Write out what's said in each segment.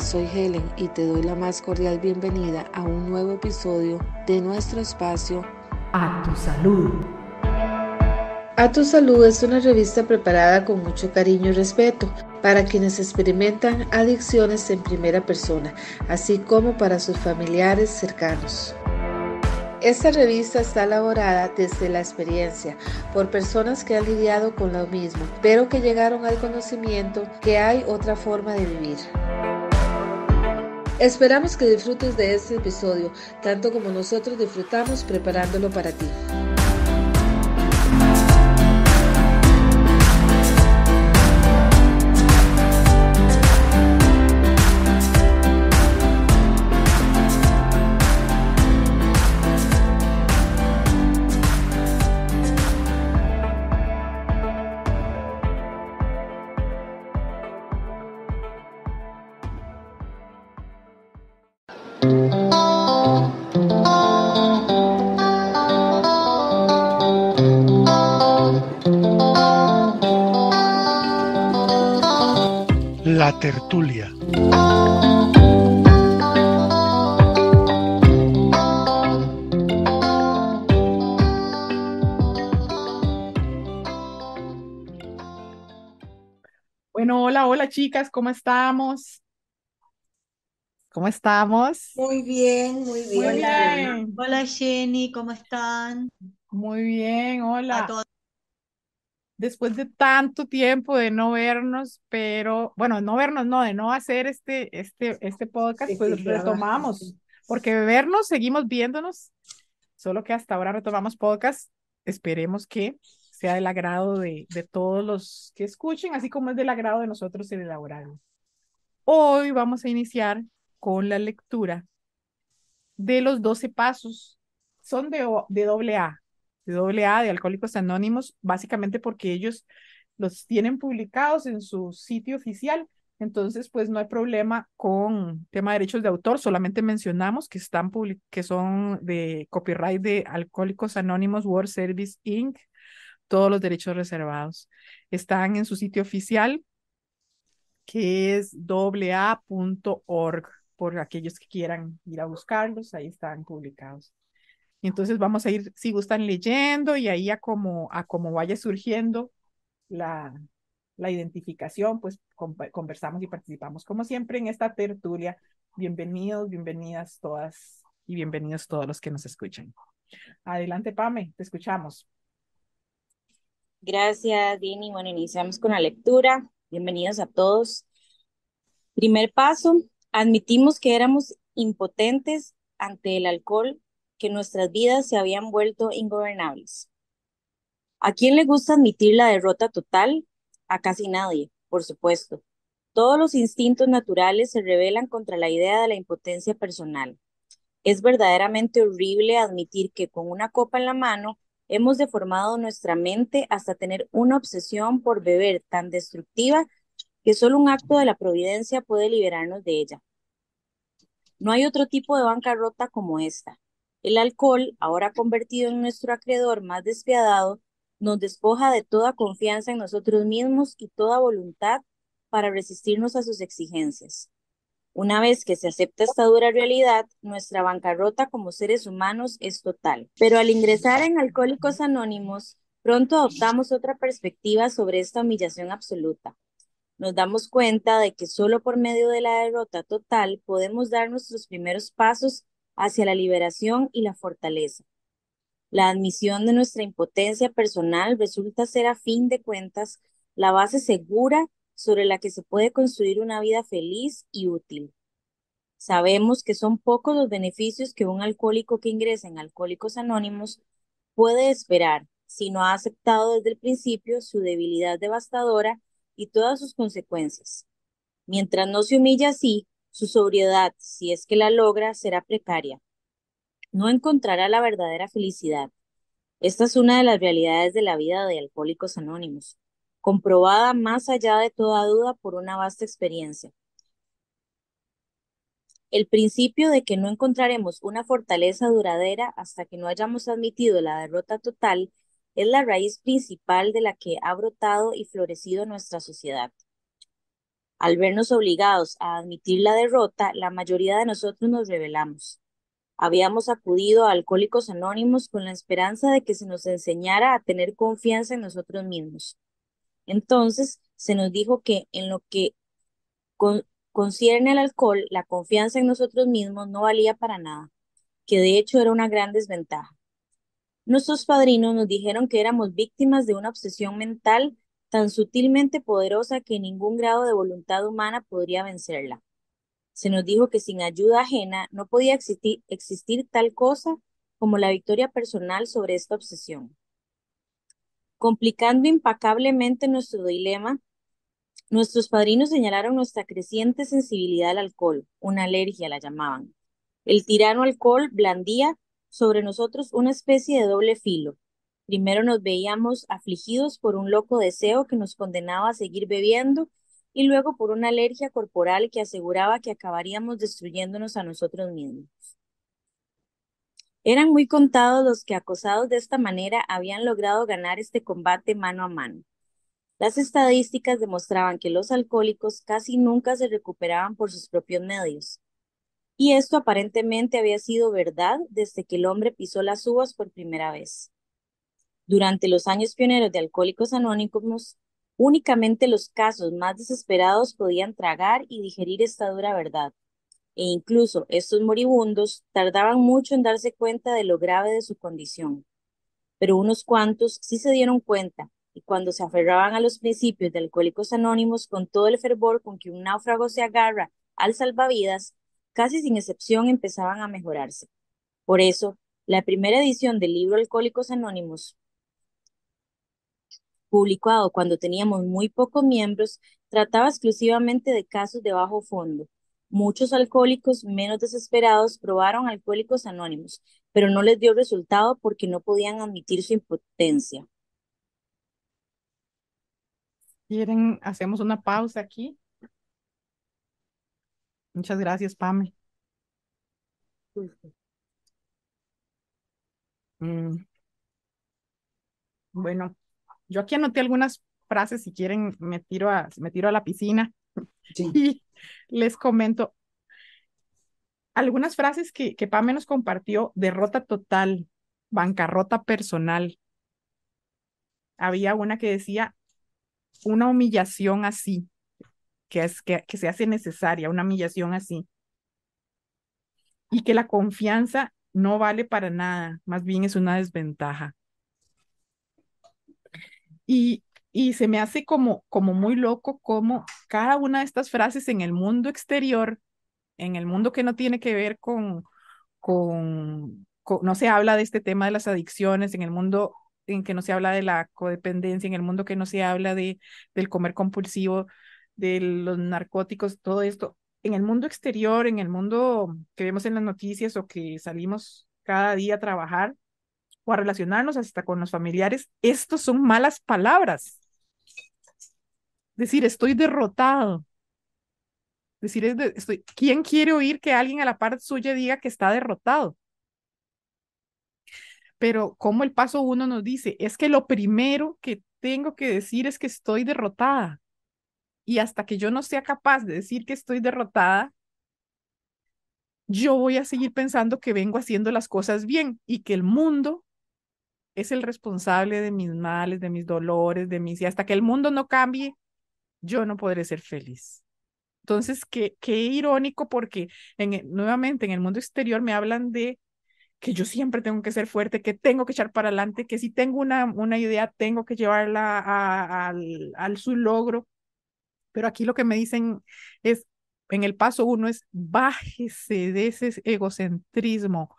soy Helen y te doy la más cordial bienvenida a un nuevo episodio de nuestro espacio A tu salud. A tu salud es una revista preparada con mucho cariño y respeto para quienes experimentan adicciones en primera persona, así como para sus familiares cercanos. Esta revista está elaborada desde la experiencia por personas que han lidiado con lo mismo, pero que llegaron al conocimiento que hay otra forma de vivir. Esperamos que disfrutes de este episodio, tanto como nosotros disfrutamos preparándolo para ti. A tertulia. Bueno, hola, hola chicas, ¿cómo estamos? ¿Cómo estamos? Muy bien, muy bien. Hola Jenny, ¿cómo están? Muy bien, hola después de tanto tiempo de no vernos, pero bueno, no vernos, no, de no hacer este, este, este podcast, pues retomamos, porque vernos, seguimos viéndonos, solo que hasta ahora retomamos podcast, esperemos que sea del agrado de, de todos los que escuchen, así como es del agrado de nosotros el elaborarlo. Hoy vamos a iniciar con la lectura de los 12 pasos. Son de doble A, de AA, de Alcohólicos Anónimos, básicamente porque ellos los tienen publicados en su sitio oficial. Entonces, pues no hay problema con tema de derechos de autor, solamente mencionamos que, están que son de copyright de Alcohólicos Anónimos World Service Inc., todos los derechos reservados. Están en su sitio oficial, que es AA.org, por aquellos que quieran ir a buscarlos, ahí están publicados. Entonces vamos a ir, si gustan, leyendo y ahí a como, a como vaya surgiendo la, la identificación, pues conversamos y participamos como siempre en esta tertulia. Bienvenidos, bienvenidas todas y bienvenidos todos los que nos escuchan. Adelante, Pame, te escuchamos. Gracias, Dini. Bueno, iniciamos con la lectura. Bienvenidos a todos. Primer paso, admitimos que éramos impotentes ante el alcohol que nuestras vidas se habían vuelto ingobernables. ¿A quién le gusta admitir la derrota total? A casi nadie, por supuesto. Todos los instintos naturales se rebelan contra la idea de la impotencia personal. Es verdaderamente horrible admitir que con una copa en la mano hemos deformado nuestra mente hasta tener una obsesión por beber tan destructiva que solo un acto de la providencia puede liberarnos de ella. No hay otro tipo de bancarrota como esta. El alcohol, ahora convertido en nuestro acreedor más despiadado, nos despoja de toda confianza en nosotros mismos y toda voluntad para resistirnos a sus exigencias. Una vez que se acepta esta dura realidad, nuestra bancarrota como seres humanos es total. Pero al ingresar en Alcohólicos Anónimos, pronto adoptamos otra perspectiva sobre esta humillación absoluta. Nos damos cuenta de que solo por medio de la derrota total podemos dar nuestros primeros pasos hacia la liberación y la fortaleza. La admisión de nuestra impotencia personal resulta ser, a fin de cuentas, la base segura sobre la que se puede construir una vida feliz y útil. Sabemos que son pocos los beneficios que un alcohólico que ingresa en Alcohólicos Anónimos puede esperar si no ha aceptado desde el principio su debilidad devastadora y todas sus consecuencias. Mientras no se humilla así, su sobriedad, si es que la logra, será precaria. No encontrará la verdadera felicidad. Esta es una de las realidades de la vida de Alcohólicos Anónimos, comprobada más allá de toda duda por una vasta experiencia. El principio de que no encontraremos una fortaleza duradera hasta que no hayamos admitido la derrota total es la raíz principal de la que ha brotado y florecido nuestra sociedad. Al vernos obligados a admitir la derrota, la mayoría de nosotros nos rebelamos. Habíamos acudido a Alcohólicos Anónimos con la esperanza de que se nos enseñara a tener confianza en nosotros mismos. Entonces, se nos dijo que en lo que concierne al alcohol, la confianza en nosotros mismos no valía para nada, que de hecho era una gran desventaja. Nuestros padrinos nos dijeron que éramos víctimas de una obsesión mental tan sutilmente poderosa que ningún grado de voluntad humana podría vencerla. Se nos dijo que sin ayuda ajena no podía existir, tal cosa como la victoria personal sobre esta obsesión. Complicando impacablemente nuestro dilema, nuestros padrinos señalaron nuestra creciente sensibilidad al alcohol, una alergia la llamaban. El tirano alcohol blandía sobre nosotros una especie de doble filo, Primero nos veíamos afligidos por un loco deseo que nos condenaba a seguir bebiendo y luego por una alergia corporal que aseguraba que acabaríamos destruyéndonos a nosotros mismos. Eran muy contados los que acosados de esta manera habían logrado ganar este combate mano a mano. Las estadísticas demostraban que los alcohólicos casi nunca se recuperaban por sus propios medios. Y esto aparentemente había sido verdad desde que el hombre pisó las uvas por primera vez. Durante los años pioneros de Alcohólicos Anónimos, únicamente los casos más desesperados podían tragar y digerir esta dura verdad. E incluso estos moribundos tardaban mucho en darse cuenta de lo grave de su condición. Pero unos cuantos sí se dieron cuenta y cuando se aferraban a los principios de Alcohólicos Anónimos con todo el fervor con que un náufrago se agarra al salvavidas, casi sin excepción empezaban a mejorarse. Por eso, la primera edición del libro Alcohólicos Anónimos, publicado cuando teníamos muy pocos miembros, trataba exclusivamente de casos de bajo fondo. Muchos alcohólicos menos desesperados probaron alcohólicos anónimos, pero no les dio resultado porque no podían admitir su impotencia. ¿Quieren? Hacemos una pausa aquí. Muchas gracias, Pame. Mm. Bueno, yo aquí anoté algunas frases, si quieren, me tiro a, me tiro a la piscina y les comento algunas frases que, que Pame nos compartió, derrota total, bancarrota personal. Había una que decía, una humillación así, que, es, que se hace necesaria, una humillación así. Y que la confianza no vale para nada, más bien es una desventaja. Y, se me hace como, como muy loco cómo cada una de estas frases en el mundo exterior, en el mundo que no tiene que ver con, con, no se habla de este tema de las adicciones, en el mundo en que no se habla de la codependencia, en el mundo que no se habla de, del comer compulsivo, de los narcóticos, todo esto. En el mundo exterior, en el mundo que vemos en las noticias o que salimos cada día a trabajar, o a relacionarnos hasta con los familiares, estos son malas palabras. Decir, estoy derrotado. Decir, estoy, ¿quién quiere oír que alguien a la parte suya diga que está derrotado? Pero como el paso uno nos dice, es que lo primero que tengo que decir es que estoy derrotada. Y hasta que yo no sea capaz de decir que estoy derrotada, yo voy a seguir pensando que vengo haciendo las cosas bien y que el mundo es el responsable de mis males, de mis dolores, de mis... Y hasta que el mundo no cambie, yo no podré ser feliz. Entonces, qué, qué irónico porque en, e, nuevamente en el mundo exterior me hablan de que yo siempre tengo que ser fuerte, que tengo que echar para adelante, que si tengo una, una idea tengo que llevarla al, al su logro. Pero aquí lo que me dicen es, en el paso uno es, bájese de ese egocentrismo.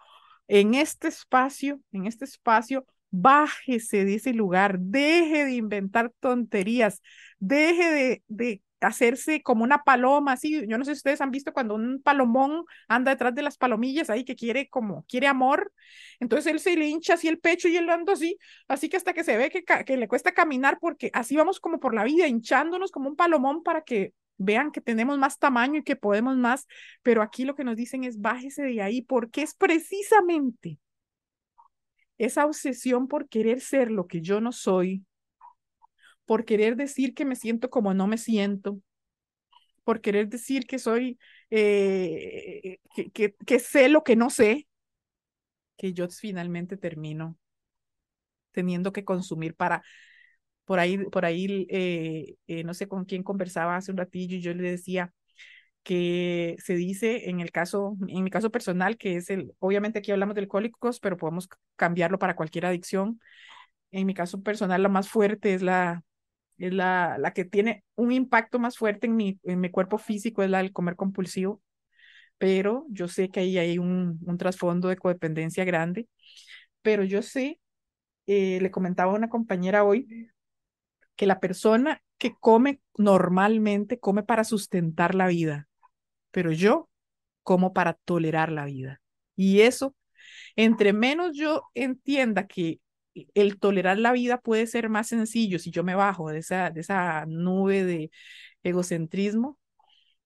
En este espacio, en este espacio, Bájese de ese lugar, deje de inventar tonterías, deje de, hacerse como una paloma, así, yo no sé si ustedes han visto cuando un palomón anda detrás de las palomillas ahí que quiere como, quiere amor, entonces él se le hincha así el pecho y él anda así, así que hasta que se ve que, que le cuesta caminar porque así vamos como por la vida, hinchándonos como un palomón para que vean que tenemos más tamaño y que podemos más, pero aquí lo que nos dicen es bájese de ahí porque es precisamente esa obsesión por querer ser lo que yo no soy, por querer decir que me siento como no me siento, por querer decir que soy, eh, que, que, sé lo que no sé, que yo finalmente termino teniendo que consumir para por ahí, por ahí eh, eh, no sé con quién conversaba hace un ratillo y yo le decía, que se dice en el caso, en mi caso personal, que es el, obviamente aquí hablamos del cólicos, pero podemos cambiarlo para cualquier adicción. En mi caso personal, la más fuerte es la, es la, la que tiene un impacto más fuerte en mi, en mi cuerpo físico, es la del comer compulsivo, pero yo sé que ahí hay un, un trasfondo de codependencia grande, pero yo sé, eh, le comentaba a una compañera hoy, que la persona que come normalmente come para sustentar la vida pero yo como para tolerar la vida. Y eso, entre menos yo entienda que el tolerar la vida puede ser más sencillo si yo me bajo de esa, de esa nube de egocentrismo,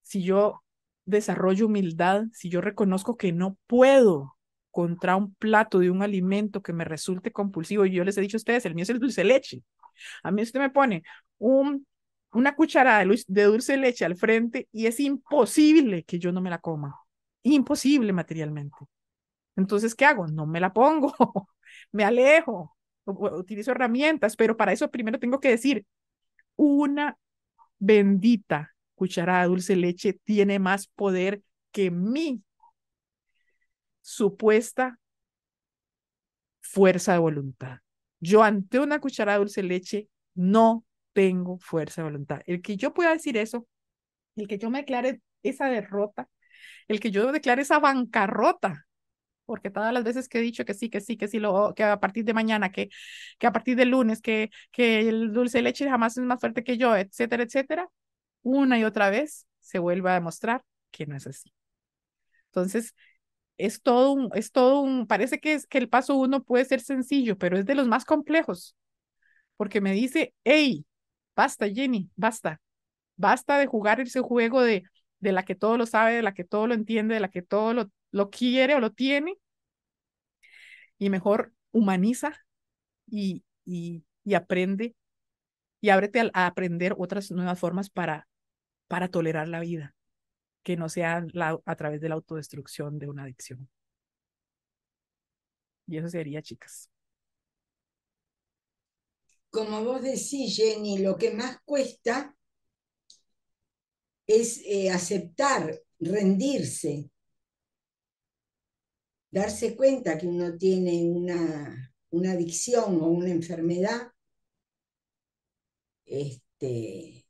si yo desarrollo humildad, si yo reconozco que no puedo contra un plato de un alimento que me resulte compulsivo, y yo les he dicho a ustedes, el mío es el dulce leche. A mí usted me pone un una cucharada de dulce de leche al frente y es imposible que yo no me la coma. Imposible materialmente. Entonces, ¿qué hago? No me la pongo, me alejo, utilizo herramientas, pero para eso primero tengo que decir, una bendita cucharada de dulce leche tiene más poder que mi supuesta fuerza de voluntad. Yo ante una cucharada de dulce leche no tengo fuerza de voluntad. El que yo pueda decir eso, el que yo me declare esa derrota, el que yo declare esa bancarrota, porque todas las veces que he dicho que sí, que sí, que sí, lo, que a partir de mañana, que, que a partir del lunes, que, que el dulce de leche jamás es más fuerte que yo, etcétera, etcétera, una y otra vez se vuelve a demostrar que no es así. Entonces, es todo un, es todo un, parece que, es, que el paso uno puede ser sencillo, pero es de los más complejos, porque me dice, hey, basta, Jenny, basta. Basta de jugar ese juego de, de la que todo lo sabe, de la que todo lo entiende, de la que todo lo, lo quiere o lo tiene. Y mejor humaniza y, y, aprende y ábrete a, aprender otras nuevas formas para, para tolerar la vida, que no sea a través de la autodestrucción de una adicción. Y eso sería, chicas como vos decís, Jenny, lo que más cuesta es eh, aceptar, rendirse, darse cuenta que uno tiene una, adicción o una enfermedad este,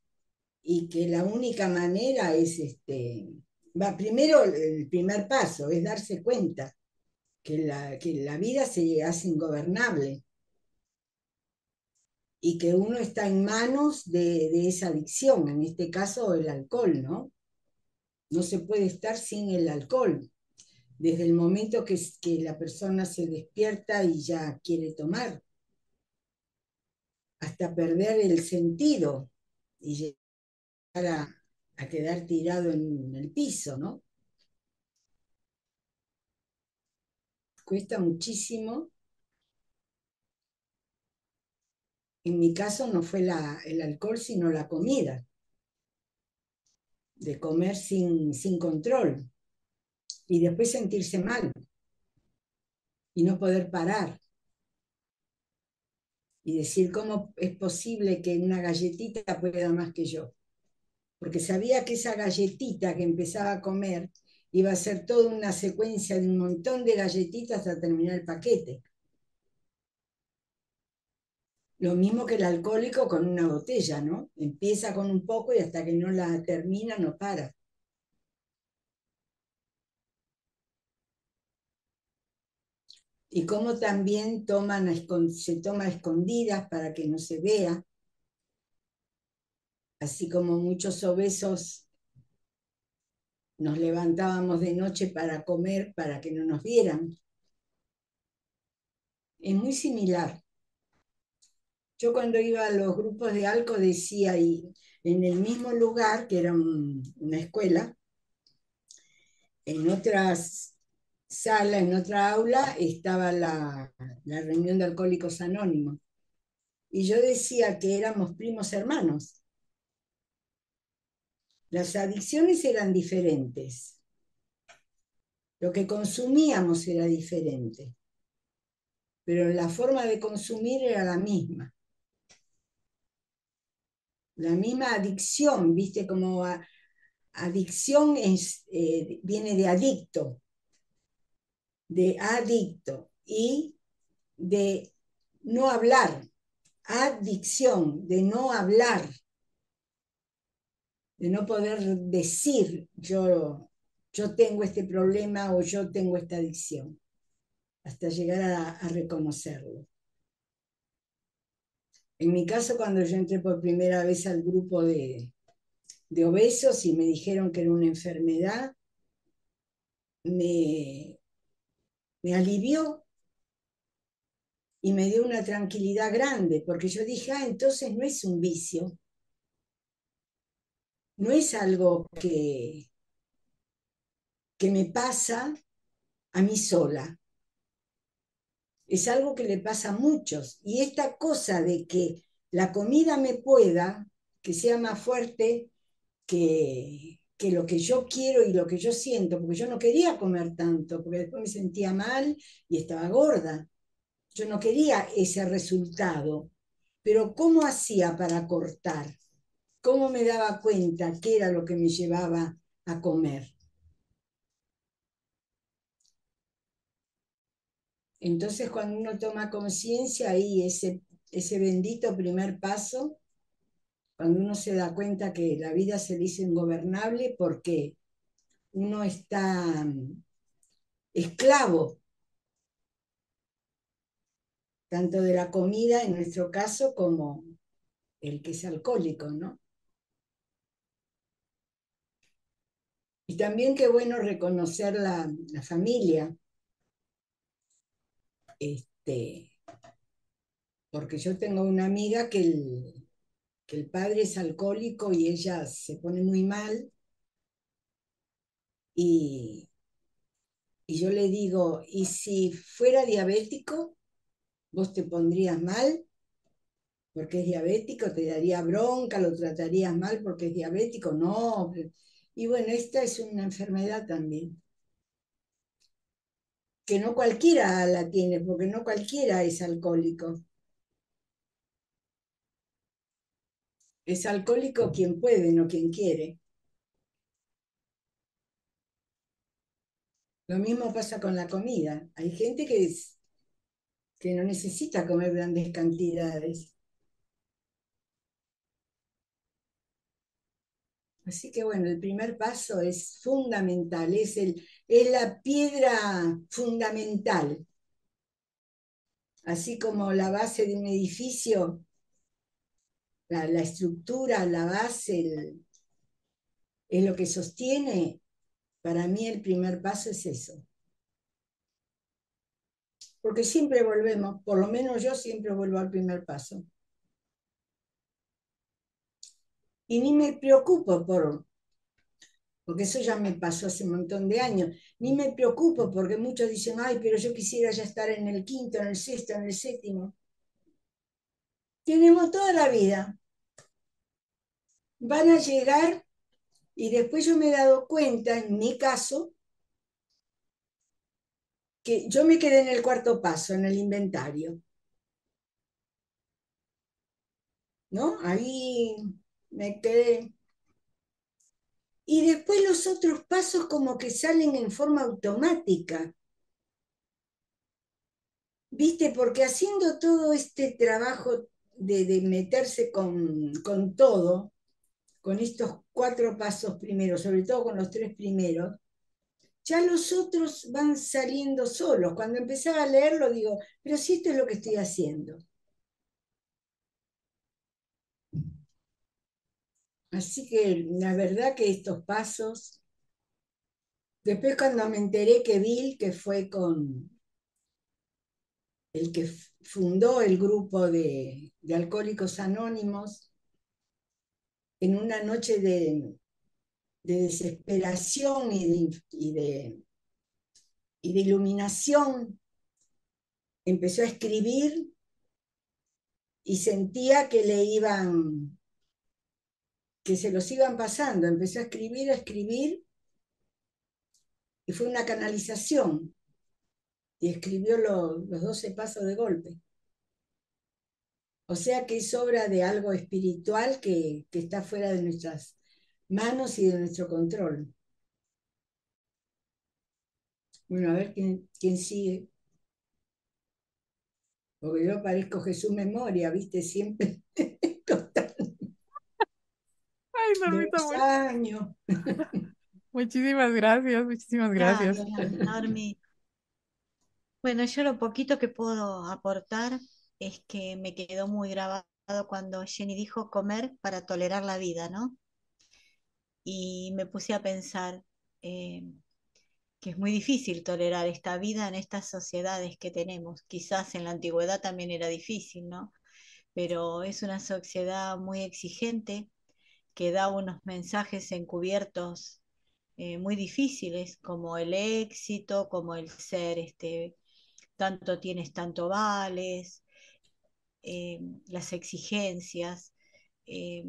y que la única manera es, este, va, primero el primer paso es darse cuenta que la, que la vida se hace ingobernable y que uno está en manos de, esa adicción, en este caso el alcohol, ¿no? No se puede estar sin el alcohol. Desde el momento que, que la persona se despierta y ya quiere tomar, hasta perder el sentido y llegar a quedar tirado en el piso, ¿no? Cuesta muchísimo En mi caso no fue el alcohol, sino la comida, de comer sin, sin control y después sentirse mal y no poder parar y decir cómo es posible que una galletita pueda más que yo. Porque sabía que esa galletita que empezaba a comer iba a ser toda una secuencia de un montón de galletitas hasta terminar el paquete. Lo mismo que el alcohólico con una botella, ¿no? Empieza con un poco y hasta que no la termina no para. Y cómo también toman se toma escondidas para que no se vea, así como muchos obesos nos levantábamos de noche para comer para que no nos vieran. Es muy similar. Yo cuando iba a los grupos de Alco decía ahí, en el mismo lugar, que era una escuela, en otra sala, en otra aula, estaba la, la reunión de alcohólicos anónimos. Y yo decía que éramos primos hermanos. Las adicciones eran diferentes. Lo que consumíamos era diferente. Pero la forma de consumir era la misma la misma adicción, viste como adicción es, eh, viene de adicto, de adicto y de no hablar, adicción, de no hablar, de no poder decir yo, yo tengo este problema o yo tengo esta adicción, hasta llegar a reconocerlo. En mi caso, cuando yo entré por primera vez al grupo de, de obesos y me dijeron que era una enfermedad, me, me alivió y me dio una tranquilidad grande, porque yo dije, ah, entonces no es un vicio, no es algo que, que me pasa a mí sola, es algo que le pasa a muchos. Y esta cosa de que la comida me pueda, que sea más fuerte que, que lo que yo quiero y lo que yo siento, porque yo no quería comer tanto, porque después me sentía mal y estaba gorda. Yo no quería ese resultado. Pero ¿cómo hacía para cortar? ¿Cómo me daba cuenta qué era lo que me llevaba a comer? Entonces cuando uno toma conciencia ahí, ese, bendito primer paso, cuando uno se da cuenta que la vida se dice ingobernable porque uno está mm, esclavo, tanto de la comida en nuestro caso como el que es alcohólico, ¿no? Y también qué bueno reconocer la familia, este, porque yo tengo una amiga que el, que el padre es alcohólico y ella se pone muy mal. Y, y yo le digo, ¿y si fuera diabético, vos te pondrías mal? Porque es diabético, te daría bronca, lo tratarías mal porque es diabético. No. Y bueno, esta es una enfermedad también que no cualquiera la tiene, porque no cualquiera es alcohólico. Es alcohólico quien puede, no quien quiere. Lo mismo pasa con la comida. Hay gente que, es, que no necesita comer grandes cantidades. Así que bueno, el primer paso es fundamental, es, el, es la piedra fundamental. Así como la base de un edificio, la, estructura, la base, es lo que sostiene, para mí el primer paso es eso. Porque siempre volvemos, por lo menos yo siempre vuelvo al primer paso. y ni me preocupo por, porque eso ya me pasó hace un montón de años, ni me preocupo porque muchos dicen, ay, pero yo quisiera ya estar en el quinto, en el sexto, en el séptimo. Tenemos toda la vida. Van a llegar y después yo me he dado cuenta, en mi caso, que yo me quedé en el cuarto paso, en el inventario. ¿No? Ahí me quedé. Y después los otros pasos como que salen en forma automática. ¿Viste? Porque haciendo todo este trabajo de, meterse con, con todo, con estos cuatro pasos primeros, sobre todo con los tres primeros, ya los otros van saliendo solos. Cuando empezaba a leerlo digo, pero si esto es lo que estoy haciendo. Así que la verdad que estos pasos, después cuando me enteré que Bill, que fue con el que fundó el grupo de, de alcohólicos anónimos, en una noche de, de desesperación y y de iluminación, empezó a escribir y sentía que le iban que se los iban pasando. Empezó a escribir, a escribir, y fue una canalización. Y escribió los 12 pasos de golpe. O sea que es obra de algo espiritual que, está fuera de nuestras manos y de nuestro control. Bueno, a ver quién, quién sigue. Porque yo parezco Jesús Memoria, viste, siempre. Muchísimas gracias, muchísimas gracias. bueno, yo lo poquito que puedo aportar es que me quedó muy grabado cuando Jenny dijo comer para tolerar la vida, ¿no? Y me puse a pensar em, que es muy difícil tolerar esta vida en estas sociedades que tenemos. Quizás en la antigüedad también era difícil, ¿no? Pero es una sociedad muy exigente que da unos mensajes encubiertos eh, muy difíciles, como el éxito, como el ser, este, tanto tienes, tanto vales, eh, las exigencias, eh,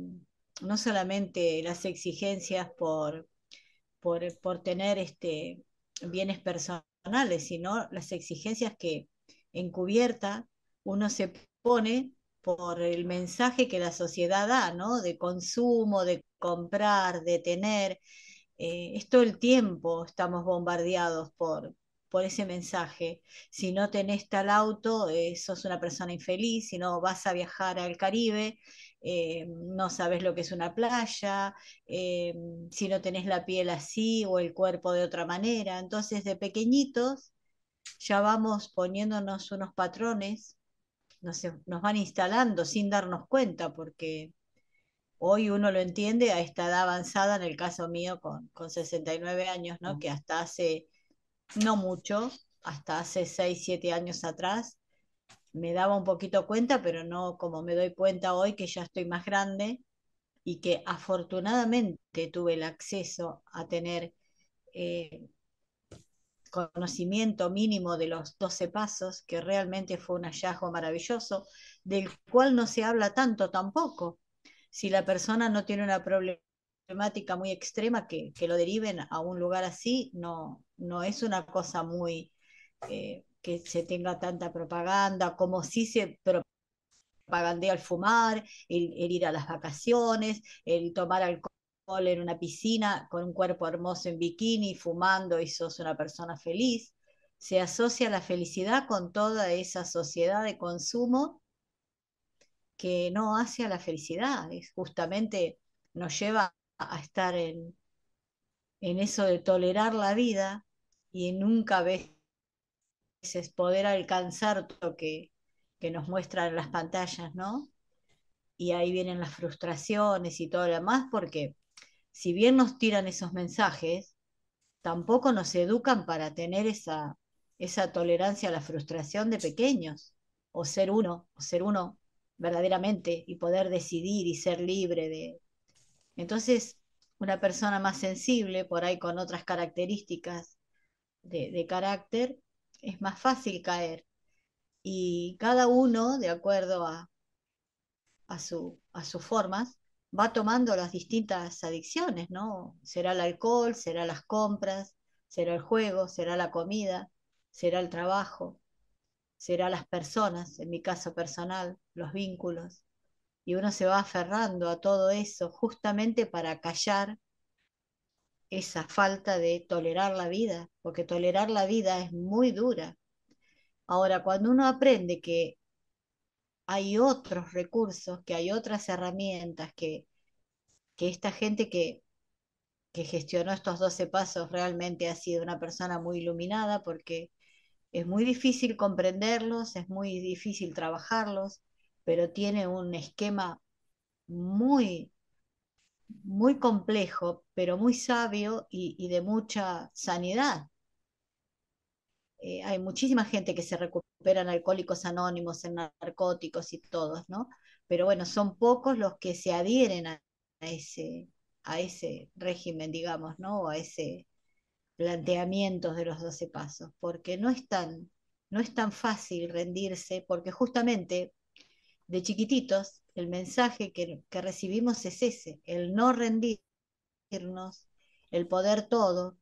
no solamente las exigencias por, por, tener este, bienes personales, sino las exigencias que encubierta uno se pone por el mensaje que la sociedad da, ¿no? De consumo, de comprar, de tener. Eh, es todo el tiempo estamos bombardeados por, por ese mensaje. Si no tenés tal auto, eh, sos una persona infeliz, si no vas a viajar al Caribe, eh, no sabes lo que es una playa, si no tenés la piel así o el cuerpo de otra manera. Entonces, de pequeñitos ya vamos poniéndonos unos patrones nos, van instalando sin darnos cuenta, porque hoy uno lo entiende a esta edad avanzada, en el caso mío con, 69 años, ¿no? Mm. que hasta hace, no mucho, hasta hace 6, 7 años atrás, me daba un poquito cuenta, pero no como me doy cuenta hoy que ya estoy más grande y que afortunadamente tuve el acceso a tener eh, conocimiento mínimo de los 12 pasos, que realmente fue un hallazgo maravilloso, del cual no se habla tanto tampoco. Si la persona no tiene una problemática muy extrema que, lo deriven a un lugar así, no, no es una cosa muy eh, que se tenga tanta propaganda, como si se propagandea el fumar, el ir a las vacaciones, el tomar alcohol en una piscina con un cuerpo hermoso en bikini, fumando y sos una persona feliz. Se asocia la felicidad con toda esa sociedad de consumo que no hace a la felicidad, es justamente nos lleva a estar en, en eso de tolerar la vida y nunca a veces poder alcanzar lo que, que nos muestran las pantallas, ¿no? Y ahí vienen las frustraciones y todo lo demás porque si bien nos tiran esos mensajes, tampoco nos educan para tener esa, esa tolerancia a la frustración de pequeños, o ser uno, o ser uno verdaderamente y poder decidir y ser libre de... Entonces, una persona más sensible, por ahí con otras características de, carácter, es más fácil caer. Y cada uno, de acuerdo a, su, a sus formas, va tomando las distintas adicciones, ¿no? Será el alcohol, será las compras, será el juego, será la comida, será el trabajo, será las personas, en mi caso personal, los vínculos. Y uno se va aferrando a todo eso justamente para callar esa falta de tolerar la vida, porque tolerar la vida es muy dura. Ahora, cuando uno aprende que hay otros recursos, que hay otras herramientas, que, esta gente que, que gestionó estos 12 pasos realmente ha sido una persona muy iluminada porque es muy difícil comprenderlos, es muy difícil trabajarlos, pero tiene un esquema muy, muy complejo, pero muy sabio y de mucha sanidad. Eh, hay muchísima gente que se recupera en alcohólicos anónimos, en narcóticos y todos, ¿no? Pero bueno, son pocos los que se adhieren a, ese, a ese régimen, digamos, ¿no? O a ese planteamiento de los 12 pasos, porque no es tan, no es tan fácil rendirse, porque justamente de chiquititos el mensaje que, recibimos es ese, el no rendirnos, el poder todo,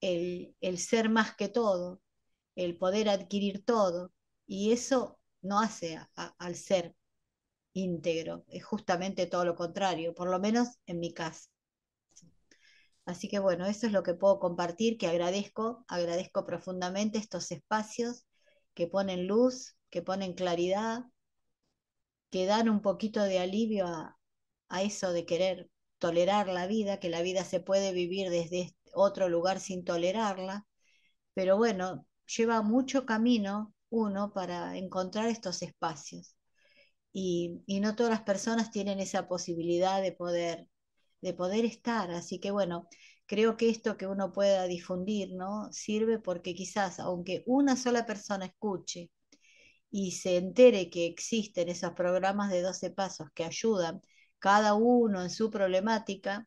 el, el ser más que todo, el poder adquirir todo, y eso no hace al ser íntegro, es justamente todo lo contrario, por lo menos en mi caso. Así que bueno, eso es lo que puedo compartir, que agradezco, agradezco profundamente estos espacios que ponen luz, que ponen claridad, que dan un poquito de alivio a, eso de querer tolerar la vida, que la vida se puede vivir desde este otro lugar sin tolerarla, pero bueno, lleva mucho camino uno para encontrar estos espacios. Y, no todas las personas tienen esa posibilidad de poder, de poder estar. Así que bueno, creo que esto que uno pueda difundir, ¿no? Sirve porque quizás, aunque una sola persona escuche y se entere que existen esos programas de 12 pasos que ayudan cada uno en su problemática,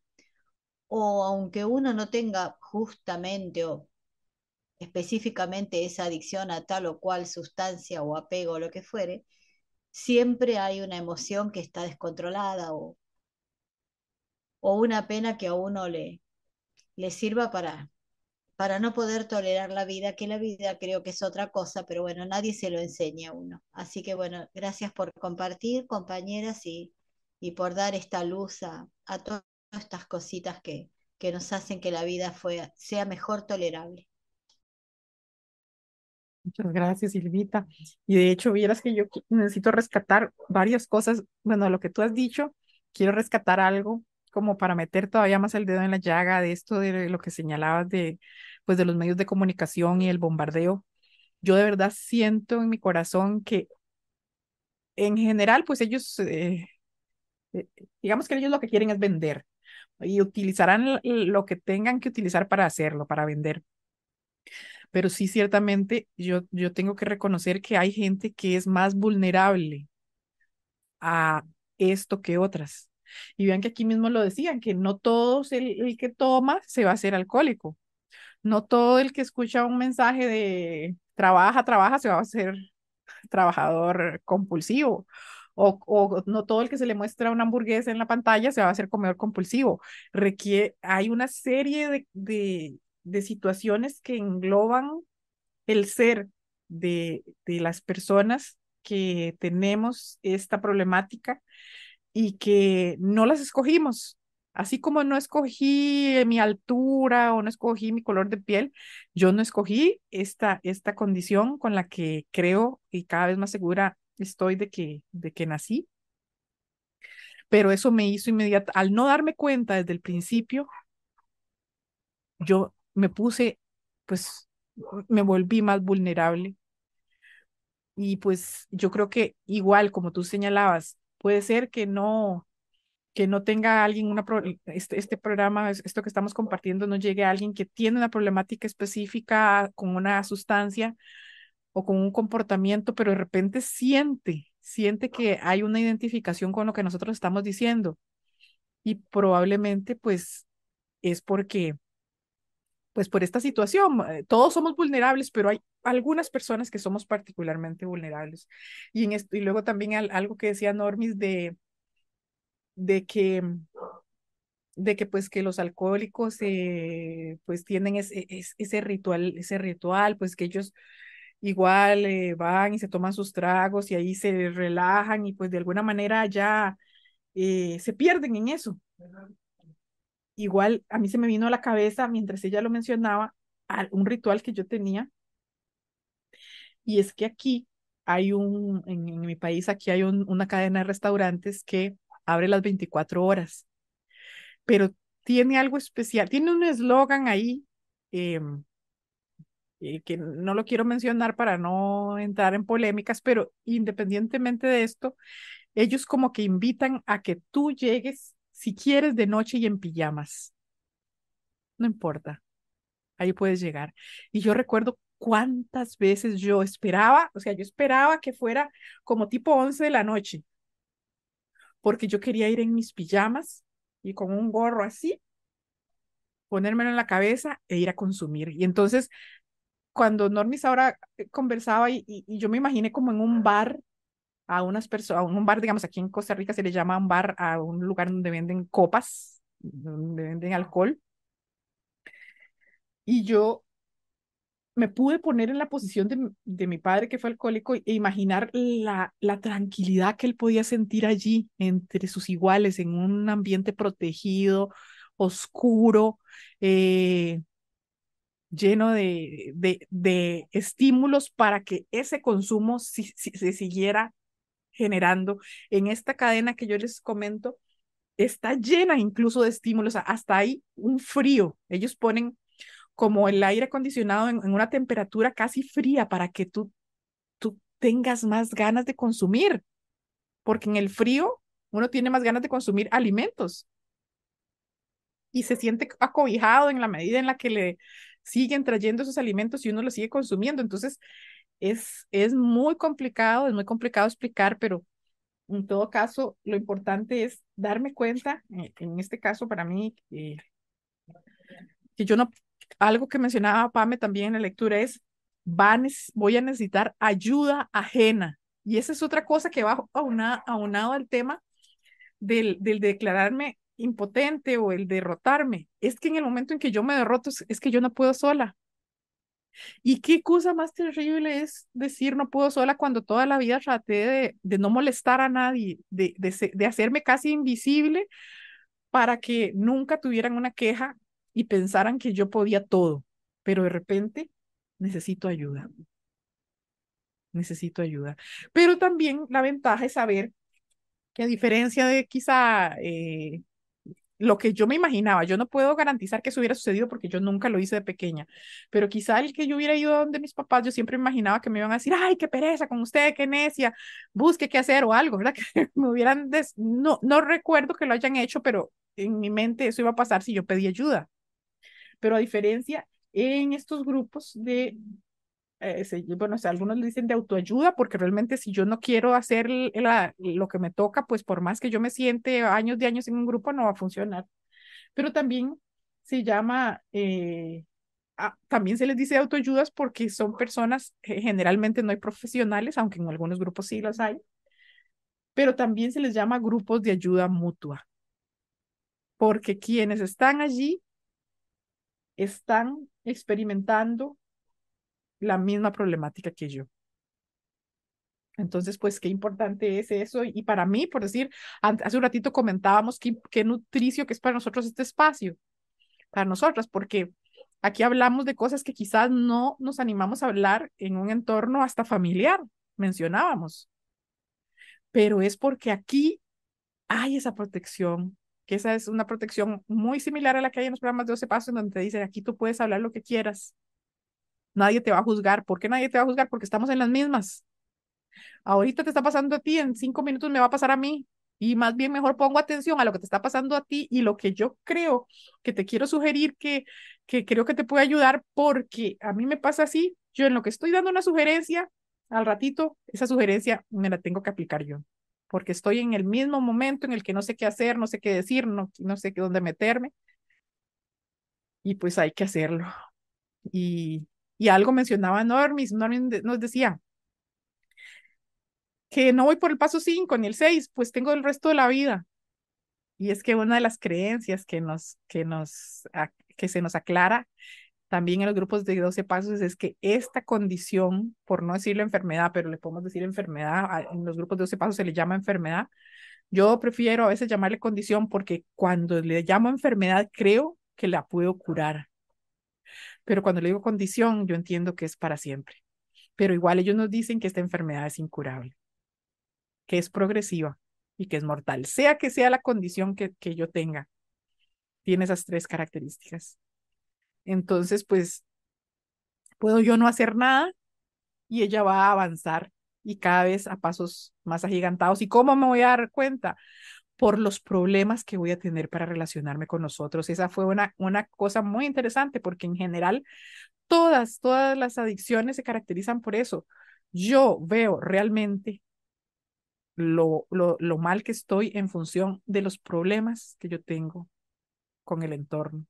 o aunque uno no tenga justamente o específicamente esa adicción a tal o cual sustancia o apego o lo que fuere, siempre hay una emoción que está descontrolada o, una pena que a uno le, le sirva para, para no poder tolerar la vida, que la vida creo que es otra cosa, pero bueno, nadie se lo enseña a uno. Así que bueno, gracias por compartir, compañeras, y, y por dar esta luz a, todas estas cositas que, que nos hacen que la vida sea mejor tolerable. Muchas gracias, Silvita. Y de hecho, vieras que yo necesito rescatar varias cosas. Bueno, lo que tú has dicho, quiero rescatar algo como para meter todavía más el dedo en la llaga de esto de lo que señalabas de pues de los medios de comunicación y el bombardeo. Yo de verdad siento en mi corazón que en general pues ellos eh, eh, digamos que ellos lo que quieren es vender y utilizarán lo que tengan que utilizar para hacerlo, para vender pero sí ciertamente yo, yo tengo que reconocer que hay gente que es más vulnerable a esto que otras. Y vean que aquí mismo lo decían, que no todo el, que toma se va a ser alcohólico. No todo el que escucha un mensaje de trabaja, trabaja, se va a ser trabajador compulsivo. O, no todo el que se le muestra una hamburguesa en la pantalla se va a hacer comedor compulsivo. hay una serie de, de situaciones que engloban el ser de, las personas que tenemos esta problemática y que no las escogimos. Así como no escogí eh, mi altura o no escogí mi color de piel, yo no escogí esta, esta condición con la que creo y cada vez más segura estoy de que, de que nací. Pero eso me hizo inmediata, al no darme cuenta desde el principio, yo me puse, pues me volví más vulnerable. Y pues yo creo que igual como tú señalabas, puede ser que no que no tenga alguien una este, este programa, esto que estamos compartiendo, no llegue a alguien que tiene una problemática específica con una sustancia o con un comportamiento, pero de repente siente, siente que hay una identificación con lo que nosotros estamos diciendo. Y probablemente pues es porque pues por esta situación, eh, todos somos vulnerables, pero hay algunas personas que somos particularmente vulnerables. Y, en y luego también algo que decía Normis de, de que mm, de que pues que los alcohólicos eh, pues tienen ese, ese, ritual, ese ritual, pues que ellos igual eh, van y se toman sus tragos y ahí se relajan y pues de alguna manera ya eh, se pierden en eso igual a mí se me vino a la cabeza mientras ella lo mencionaba un ritual que yo tenía. Y es que aquí hay un, en, mi país, aquí hay una cadena de restaurantes que abre las 24 horas, pero tiene algo especial, tiene un eslogan ahí em, eh, que no lo quiero mencionar para no entrar en polémicas, pero independientemente de esto, ellos como que invitan a que tú llegues si quieres de noche y en pijamas, no importa, ahí puedes llegar. Y yo recuerdo cuántas veces yo esperaba, o sea, yo esperaba que fuera como tipo 11 de la noche, porque yo quería ir en mis pijamas y con un gorro así, ponérmelo en la cabeza e ir a consumir. Y entonces, cuando Normis ahora eh, conversaba y, yo me imaginé como en un bar a unas personas, un bar, digamos, aquí en Costa Rica se le llama un bar a un lugar donde venden copas, donde venden alcohol. Y yo me pude poner en la posición de, mi padre que fue alcohólico e imaginar la, la tranquilidad que él podía sentir allí entre sus iguales, en un ambiente protegido, oscuro, eh, lleno de, de, estímulos para que ese consumo si, se siguiera generando en esta cadena que yo les comento, está llena incluso de estímulos, hasta hay un frío. Ellos ponen como el aire acondicionado en, una temperatura casi fría para que tú, tú tengas más ganas de consumir, porque en el frío uno tiene más ganas de consumir alimentos y se siente acobijado en la medida en la que le siguen trayendo esos alimentos y uno los sigue consumiendo. Entonces, es, muy complicado, es muy complicado explicar, pero en todo caso, lo importante es darme cuenta, eh, en este caso para mí, eh, que, yo no, algo que mencionaba Pame también en la lectura es, voy a necesitar ayuda ajena. Y esa es otra cosa que va a aunado al tema del, del declararme impotente o el derrotarme. Es que en el momento en que yo me derroto, es que yo no puedo sola. Y qué cosa más terrible es decir no puedo sola cuando toda la vida traté de, de no molestar a nadie, de, de, hacerme casi invisible para que nunca tuvieran una queja y pensaran que yo podía todo, pero de repente necesito ayuda. Necesito ayuda. Pero también la ventaja es saber que a diferencia de quizá eh, lo que yo me imaginaba. Yo no puedo garantizar que eso hubiera sucedido porque yo nunca lo hice de pequeña, pero quizá el que yo hubiera ido donde mis papás, yo siempre imaginaba que me iban a decir, ay, qué pereza con usted, qué necia, busque qué hacer o algo, ¿verdad? Que me hubieran, no, no recuerdo que lo hayan hecho, pero en mi mente eso iba a pasar si yo pedí ayuda. Pero a diferencia en estos grupos de eh, bueno, algunos le dicen de autoayuda, porque realmente si yo no quiero hacer la, lo que me toca, pues por más que yo me siente años de años en un grupo, no va a funcionar. Pero también se llama, eh, ah, también se les dice autoayudas porque son personas, eh, generalmente no hay profesionales, aunque en algunos grupos sí las hay, pero también se les llama grupos de ayuda mutua, porque quienes están allí están experimentando la misma problemática que yo. Entonces, pues qué importante es eso. Y para mí, por decir, hace un ratito comentábamos qué, nutricio que es para nosotros este espacio, para nosotras, porque aquí hablamos de cosas que quizás no nos animamos a hablar en un entorno hasta familiar, mencionábamos. Pero es porque aquí hay esa protección, que esa es una protección muy similar a la que hay en los programas de 12 Pasos, donde te dicen, aquí tú puedes hablar lo que quieras, Nadie te va a juzgar. ¿Por qué nadie te va a juzgar? Porque estamos en las mismas. Ahorita te está pasando a ti, en cinco minutos me va a pasar a mí. Y más bien mejor pongo atención a lo que te está pasando a ti y lo que yo creo que te quiero sugerir que, que creo que te puede ayudar porque a mí me pasa así. Yo en lo que estoy dando una sugerencia, al ratito esa sugerencia me la tengo que aplicar yo porque estoy en el mismo momento en el que no sé qué hacer, no sé qué decir, no, no sé qué dónde meterme. Y pues hay que hacerlo. Y y algo mencionaba Normis, Normis nos decía que no voy por el paso 5 ni el 6, pues tengo el resto de la vida. Y es que una de las creencias que, nos, que, nos, que se nos aclara también en los grupos de 12 pasos es que esta condición, por no decirle enfermedad, pero le podemos decir enfermedad, en los grupos de 12 pasos se le llama enfermedad. Yo prefiero a veces llamarle condición porque cuando le llamo enfermedad creo que la puedo curar. Pero cuando le digo condición, yo entiendo que es para siempre. Pero igual ellos nos dicen que esta enfermedad es incurable, que es progresiva y que es mortal, sea que sea la condición que, yo tenga. Tiene esas tres características. Entonces, pues, puedo yo no hacer nada y ella va a avanzar y cada vez a pasos más agigantados. ¿Y cómo me voy a dar cuenta? por los problemas que voy a tener para relacionarme con nosotros. Esa fue una, una cosa muy interesante porque en general todas, todas las adicciones se caracterizan por eso. Yo veo realmente lo, lo, lo mal que estoy en función de los problemas que yo tengo con el entorno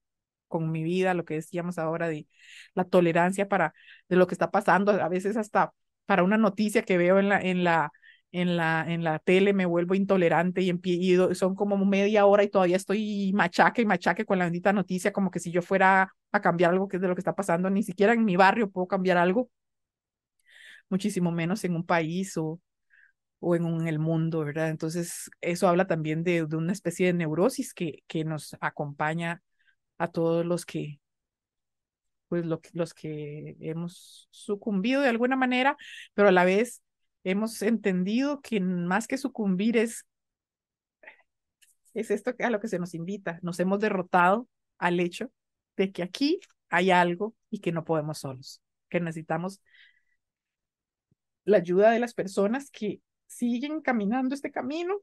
con mi vida, lo que decíamos ahora de la tolerancia para de lo que está pasando, a veces hasta para una noticia que veo en la, en la, en la, en la tele me vuelvo intolerante y, y son como media hora y todavía estoy machaque y machaque con la bendita noticia, como que si yo fuera a cambiar algo que es de lo que está pasando, ni siquiera en mi barrio puedo cambiar algo, muchísimo menos en un país o, o en, el mundo, ¿verdad? Entonces, eso habla también de, de una especie de neurosis que, que nos acompaña a todos los que, pues los que hemos sucumbido de alguna manera, pero a la vez hemos entendido que más que sucumbir es, es esto a lo que se nos invita. Nos hemos derrotado al hecho de que aquí hay algo y que no podemos solos, que necesitamos la ayuda de las personas que siguen caminando este camino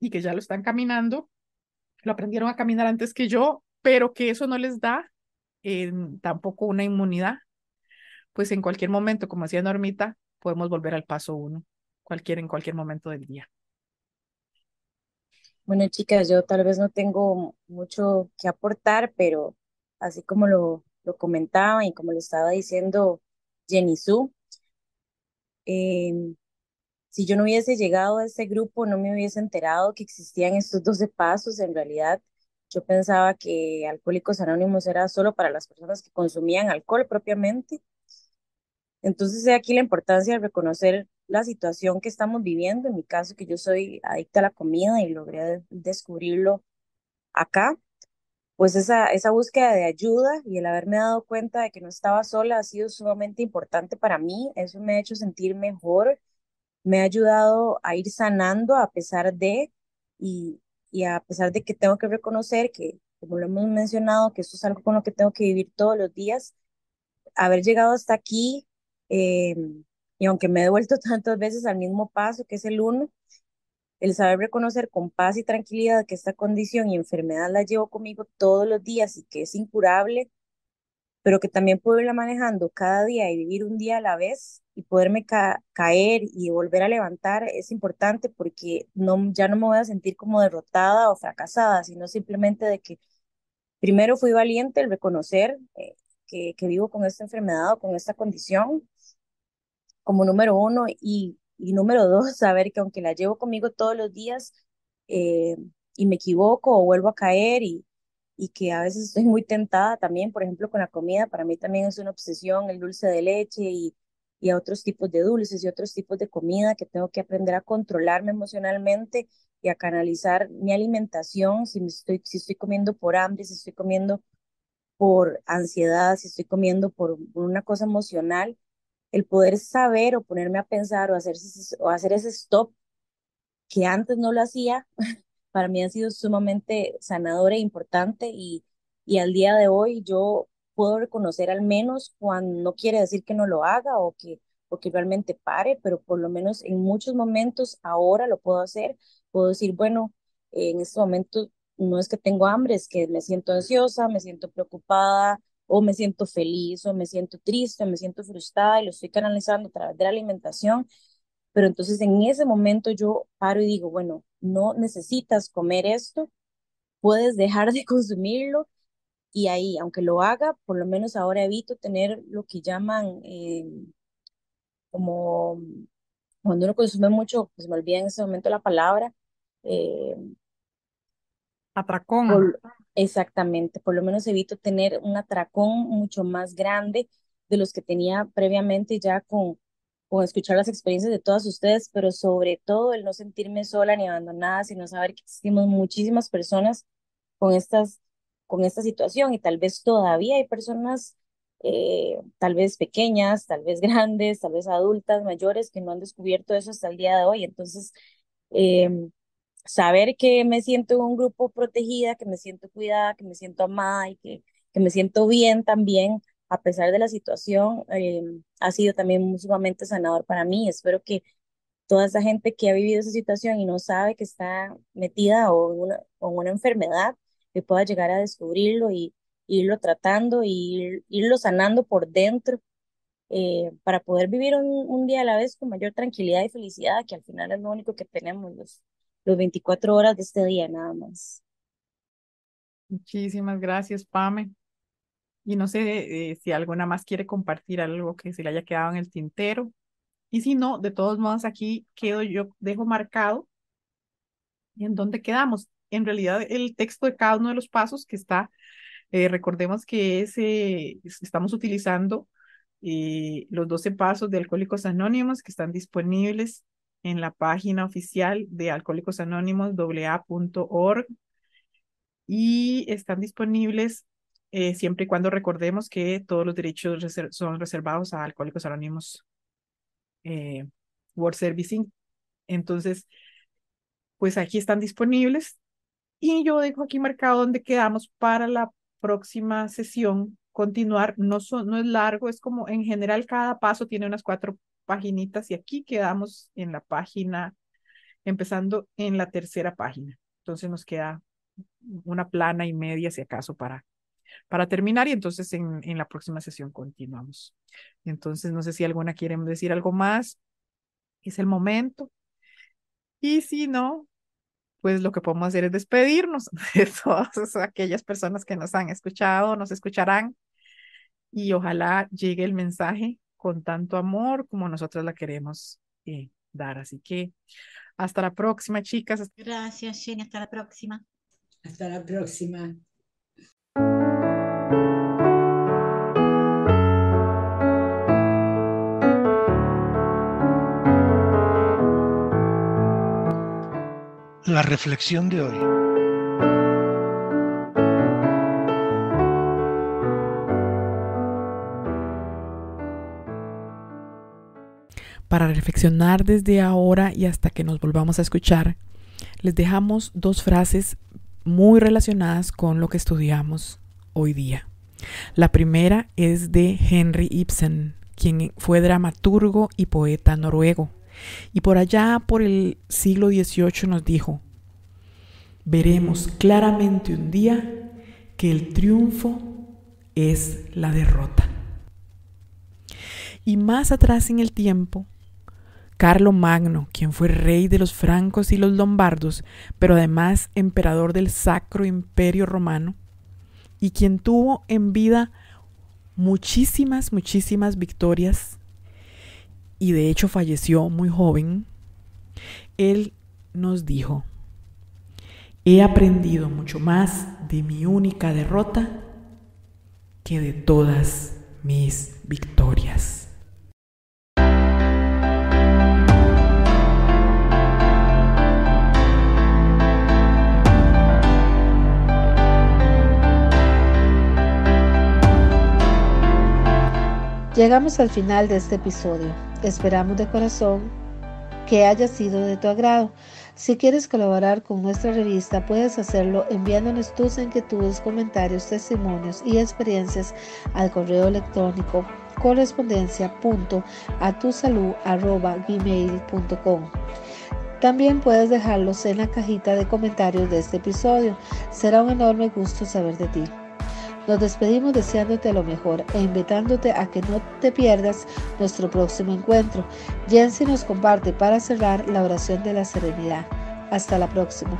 y que ya lo están caminando, lo aprendieron a caminar antes que yo, pero que eso no les da eh, tampoco una inmunidad. Pues en cualquier momento, como decía Normita, podemos volver al paso uno, cualquier, en cualquier momento del día. Bueno, chicas, yo tal vez no tengo mucho que aportar, pero así como lo, lo comentaba y como lo estaba diciendo Jenny Su, em, si yo no hubiese llegado a este grupo, no me hubiese enterado que existían estos 12 pasos. En realidad, yo pensaba que Alcohólicos Anónimos era solo para las personas que consumían alcohol propiamente. Entonces, de aquí la importancia de reconocer la situación que estamos viviendo. En mi caso, que yo soy adicta a la comida y logré descubrirlo acá, pues esa, esa búsqueda de ayuda y el haberme dado cuenta de que no estaba sola ha sido sumamente importante para mí. Eso me ha hecho sentir mejor, me ha ayudado a ir sanando a pesar de, y, y a pesar de que tengo que reconocer que, como lo hemos mencionado, que esto es algo con lo que tengo que vivir todos los días, haber llegado hasta aquí Em, y aunque me he vuelto tantas veces al mismo paso, que es el uno, el saber reconocer con paz y tranquilidad que esta condición y enfermedad la llevo conmigo todos los días y que es incurable, pero que también puedo irla manejando cada día y vivir un día a la vez y poderme caer y volver a levantar es importante porque no, ya no me voy a sentir como derrotada o fracasada, sino simplemente de que primero fui valiente el reconocer eh, que, que vivo con esta enfermedad o con esta condición como número uno y, número dos, saber que aunque la llevo conmigo todos los días eh, y me equivoco o vuelvo a caer y, y que a veces estoy muy tentada también, por ejemplo, con la comida, para mí también es una obsesión el dulce de leche y, a otros tipos de dulces y otros tipos de comida que tengo que aprender a controlarme emocionalmente y a canalizar mi alimentación, si, estoy, si estoy comiendo por hambre, si estoy comiendo por ansiedad, si estoy comiendo por una cosa emocional, el poder saber o ponerme a pensar o hacer, hacer ese stop que antes no lo hacía, para mí ha sido sumamente sanador e importante y, y al día de hoy yo puedo reconocer al menos cuando no quiere decir que no lo haga o que, o que realmente pare, pero por lo menos en muchos momentos ahora lo puedo hacer, puedo decir, bueno, en este momento no es que tengo hambre, es que me siento ansiosa, me siento preocupada, o me siento feliz, o me siento triste, o me siento frustrada y lo estoy canalizando a través de la alimentación. Pero entonces en ese momento yo paro y digo, bueno, no necesitas comer esto, puedes dejar de consumirlo y ahí, aunque lo haga, por lo menos ahora evito tener lo que llaman eh, como cuando uno consume mucho, pues me olvida en ese momento la palabra. Eh, Atracón. Exactamente, por lo menos evito tener un atracón mucho más grande de los que tenía previamente ya con, con escuchar las experiencias de todas ustedes, pero sobre todo el no sentirme sola ni abandonada, sino saber que existimos muchísimas personas con, estas, con esta situación y tal vez todavía hay personas eh, tal vez pequeñas, tal vez grandes, tal vez adultas, mayores, que no han descubierto eso hasta el día de hoy. Entonces, em, saber que me siento en un grupo protegida, que me siento cuidada, que me siento amada y que, que me siento bien también a pesar de la situación, eh, ha sido también sumamente sanador para mí. Espero que toda esa gente que ha vivido esa situación y no sabe que está metida o en una, enfermedad, que pueda llegar a descubrirlo y, irlo tratando y irlo sanando por dentro eh, para poder vivir un, un, día a la vez con mayor tranquilidad y felicidad, que al final es lo único que tenemos los, los 24 horas de este día nada más. Muchísimas gracias, Pame. Y no sé eh, si alguna más quiere compartir algo que se le haya quedado en el tintero. Y si no, de todos modos aquí quedo yo, dejo marcado en dónde quedamos. En realidad el texto de cada uno de los pasos que está, eh, recordemos que eh, estamos utilizando los 12 pasos de Alcohólicos Anónimos que están disponibles en la página oficial de Alcohólicos Anónimos, AA.org, y están disponibles eh, siempre y cuando recordemos que todos los derechos son reservados a Alcohólicos Anónimos eh, World Servicing. Entonces, pues aquí están disponibles. Y yo dejo aquí marcado donde quedamos para la próxima sesión. Continuar, no, son, no es largo, es como en general cada paso tiene unas cuatro paginitas y aquí quedamos en la página, empezando en la tercera página. Entonces nos queda una plana y media, si acaso, para, para terminar y entonces en, la próxima sesión continuamos. Entonces, no sé si alguna quiere decir algo más. Es el momento. Y si no, pues lo que podemos hacer es despedirnos de todas aquellas personas que nos han escuchado, nos escucharán y ojalá llegue el mensaje con tanto amor como nosotros la queremos eh, dar. Así que hasta la próxima, chicas. Gracias, Jenny. Hasta la próxima. Hasta la próxima. La reflexión de hoy. para reflexionar desde ahora y hasta que nos volvamos a escuchar, les dejamos dos frases muy relacionadas con lo que estudiamos hoy día. La primera es de Henry Ibsen, quien fue dramaturgo y poeta noruego, y por allá por el siglo XVIII nos dijo, veremos claramente un día que el triunfo es la derrota. Y más atrás en el tiempo, Carlo Magno, quien fue rey de los francos y los lombardos, pero además emperador del Sacro Imperio Romano, y quien tuvo en vida muchísimas, muchísimas victorias, y de hecho falleció muy joven, él nos dijo, he aprendido mucho más de mi única derrota que de todas mis victorias. Llegamos al final de este episodio. Esperamos de corazón que haya sido de tu agrado. Si quieres colaborar con nuestra revista, puedes hacerlo enviándonos tus inquietudes, comentarios, testimonios y experiencias al correo electrónico correspondencia.atusalud.gmail.com También puedes dejarlos en la cajita de comentarios de este episodio. Será un enorme gusto saber de ti. Nos despedimos deseándote lo mejor e invitándote a que no te pierdas nuestro próximo encuentro. Jensi nos comparte para cerrar la oración de la serenidad. Hasta la próxima.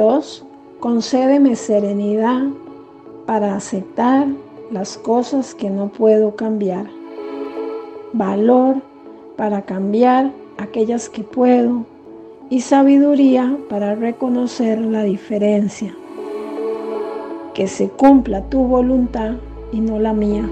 Dios, concédeme serenidad para aceptar las cosas que no puedo cambiar. Valor para cambiar aquellas que puedo y sabiduría para reconocer la diferencia. Que se cumpla tu voluntad y no la mía.